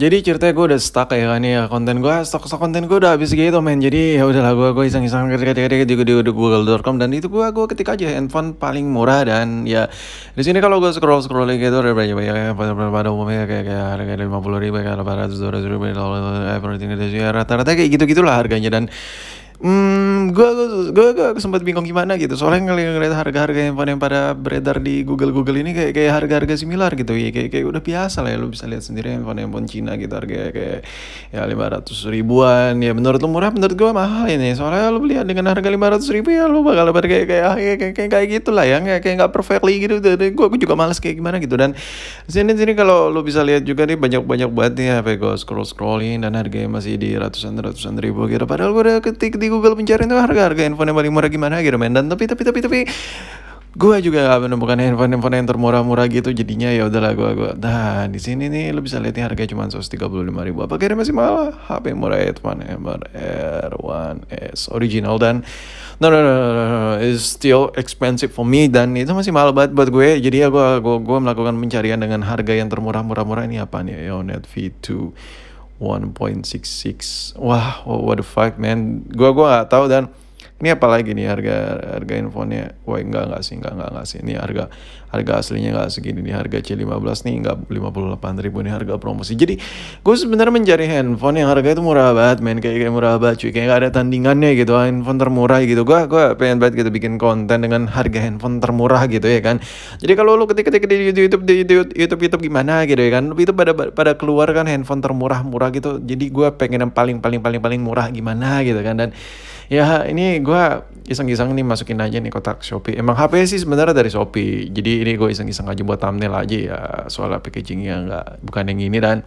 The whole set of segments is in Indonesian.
Jadi ceritanya gue udah stuck ya kan ya konten gue stok stok konten gue udah habis gitu men jadi ya udahlah gue gue iseng iseng ketika ketika juga di google.com dan itu gue gue ketik aja handphone paling murah dan ya di sini kalau gue scroll scroll gitu ada banyak banyak kayak pada pada umumnya kayak kayak harga dari lima puluh ribu kayak delapan ratus dua ratus ribu everything itu ya, rata-rata kayak gitu gitulah harganya dan hmm, gue gue gue sempat bingung gimana gitu soalnya ngelihat ngeliat harga-harga yang pada yang pada beredar di Google Google ini kayak kayak harga-harga similar gitu ya kayak kayak udah biasa lah ya lu bisa lihat sendiri handphone handphone Cina gitu harga kayak ya lima ratus ribuan ya menurut lu murah menurut gue mahal ini soalnya lu beli dengan harga lima ratus ribu ya lu bakal dapat kayak kayak ah, kayak kayak, kayak, kayak gitulah ya kayak kayak nggak perfectly gitu jadi gue gue juga males kayak gimana gitu dan sini sini kalau lu bisa lihat juga nih banyak banyak banget nih apa gue scroll scrolling dan harganya masih di ratusan ratusan ribu gitu padahal gue udah ketik di Google pencarian itu harga harga handphone yang paling murah gimana gitu men dan tapi tapi tapi tapi gue juga gak menemukan handphone handphone yang termurah-murah gitu jadinya ya udahlah gue gue nah di sini nih lo bisa lihat nih cuma seratus tiga puluh lima ribu apa kira masih mahal HP murah Edman M r One s original dan no no no, no, no, no. is still expensive for me dan itu masih mahal banget buat gue jadi ya gue gue gue melakukan pencarian dengan harga yang termurah-murah-murah ini apa nih Yonet v Two 1.66 wah what the fuck man gua gua nggak tahu dan ini apa lagi nih harga harga infonya wah enggak enggak sih enggak enggak enggak sih ini harga harga aslinya enggak segini nih harga C15 nih enggak 58 ribu nih harga promosi jadi gue sebenarnya mencari handphone yang harga itu murah banget main kayak kayak murah banget cuy kayak gak ada tandingannya gitu handphone termurah gitu gue gue pengen banget gitu bikin konten dengan harga handphone termurah gitu ya kan jadi kalau lo ketik-ketik di YouTube di YouTube YouTube YouTube gimana gitu ya kan itu pada pada keluar kan handphone termurah-murah gitu jadi gue pengen yang paling paling paling paling murah gimana gitu kan dan ya ini gue iseng-iseng nih masukin aja nih kotak Shopee. Emang HP sih sebenarnya dari Shopee. Jadi ini gue iseng-iseng aja buat thumbnail aja ya. Soalnya packagingnya nggak bukan yang ini dan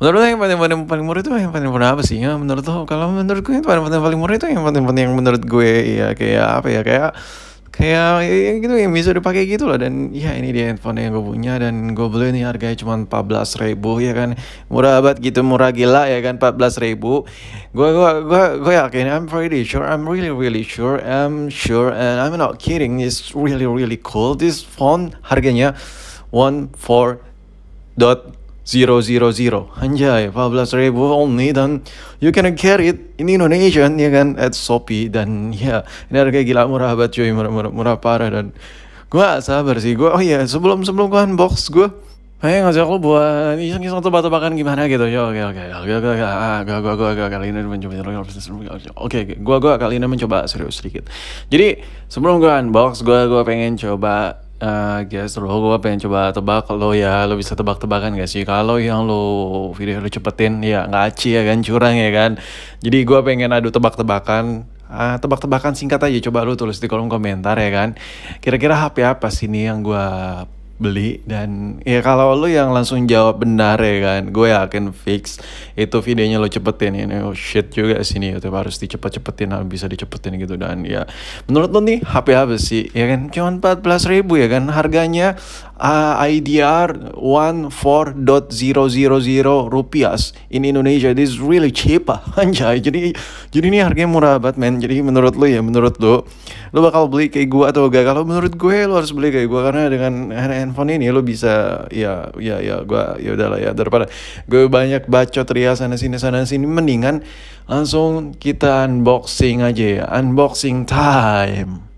menurut lo yang paling paling paling murah itu yang paling murah apa sih ya menurut lo kalau menurut gue yang paling paling paling murah itu yang paling paling yang menurut gue ya kayak apa ya kayak kayak ya, gitu yang bisa dipakai gitu loh dan ya ini dia handphone yang gue punya dan gue beli ini harganya cuma 14 ribu ya kan murah abad gitu murah gila ya kan 14 ribu gue gue gue gue yakin I'm pretty sure I'm really really sure I'm sure and I'm not kidding it's really really cool this phone harganya one four dot 000 anjay 14 ribu only dan you can get it in Indonesia ya kan at Shopee dan ya ini harga gila murah banget cuy murah, murah, murah parah dan gue sabar sih gue oh iya sebelum sebelum gue unbox gue Hey, ngajak lo buat iseng-iseng batu tebakan gimana gitu. ya oke, oke, oke, oke, oke, oke, oke, oke, oke, kali ini mencoba Oke, gue gue kali ini mencoba serius sedikit. Jadi sebelum gue unbox, gue gue pengen coba Uh, guys, lo gue pengen coba tebak lo ya, lo bisa tebak-tebakan gak sih? Kalau yang lo video lo cepetin, ya nggak aci ya kan, curang ya kan. Jadi gue pengen adu tebak-tebakan, uh, tebak-tebakan singkat aja. Coba lo tulis di kolom komentar ya kan. Kira-kira HP ya, apa sih nih yang gue beli dan ya kalau lu yang langsung jawab benar ya kan gue yakin fix itu videonya lo cepetin ini oh shit juga sini itu harus dicepet-cepetin bisa dicepetin gitu dan ya menurut lo nih HP apa sih ya kan cuma 14 ribu ya kan harganya uh, IDR 14.000 rupias in Indonesia this is really cheap ah. anjay jadi jadi ini harganya murah banget men jadi menurut lu ya menurut lu lu bakal beli kayak gua atau gak kalau menurut gue lu harus beli kayak gua karena dengan handphone ini lu bisa ya ya ya gua ya udahlah ya daripada gue banyak baca teriak sana sini sana sini mendingan langsung kita unboxing aja ya unboxing time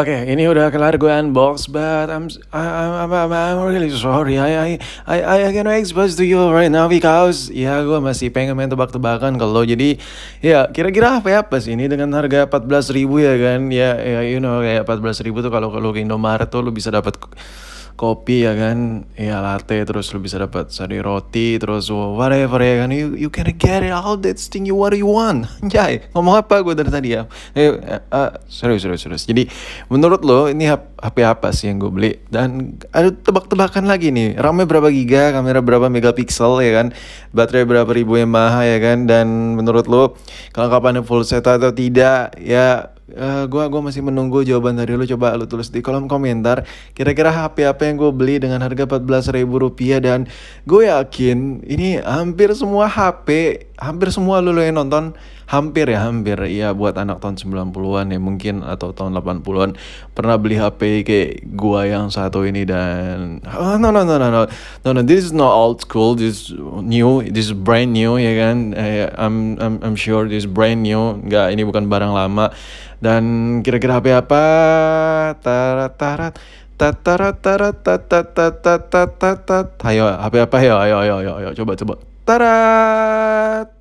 Oke, okay, ini udah kelar gue unbox, but I'm I'm I'm, I'm, I'm really sorry. I I I I cannot expose to you right now because ya gue masih pengen main tebak-tebakan kalau jadi ya kira-kira apa ya pas ini dengan harga empat belas ribu ya kan? Ya, ya you know kayak empat belas ribu tuh kalau kalau ke Indomaret tuh lu bisa dapat kopi ya kan ya latte terus lu bisa dapat sari roti terus whatever ya kan you, you can get it all that thing you what you want anjay ngomong apa gue dari tadi ya eh, uh, serius serius serius jadi menurut lo ini HP apa sih yang gue beli dan ada tebak-tebakan lagi nih RAM berapa giga kamera berapa megapiksel ya kan baterai berapa ribu mAh ya kan dan menurut lo kelengkapannya full set atau tidak ya uh, gua gua masih menunggu jawaban dari lu coba lu tulis di kolom komentar kira-kira HP apa yang gue beli dengan harga 14.000 rupiah dan gue yakin ini hampir semua HP hampir semua lo yang nonton hampir ya hampir ya buat anak tahun 90-an ya mungkin atau tahun 80-an pernah beli HP kayak gua yang satu ini dan oh, no, no no no no no no this is not old school this is new this is brand new ya kan eh, I'm I'm I'm sure this is brand new nggak ini bukan barang lama dan kira-kira HP apa tarat tarat tatarat tarat tatarat tatarat tatarat ayo HP apa ayo ayo ayo ayo coba coba Tarat.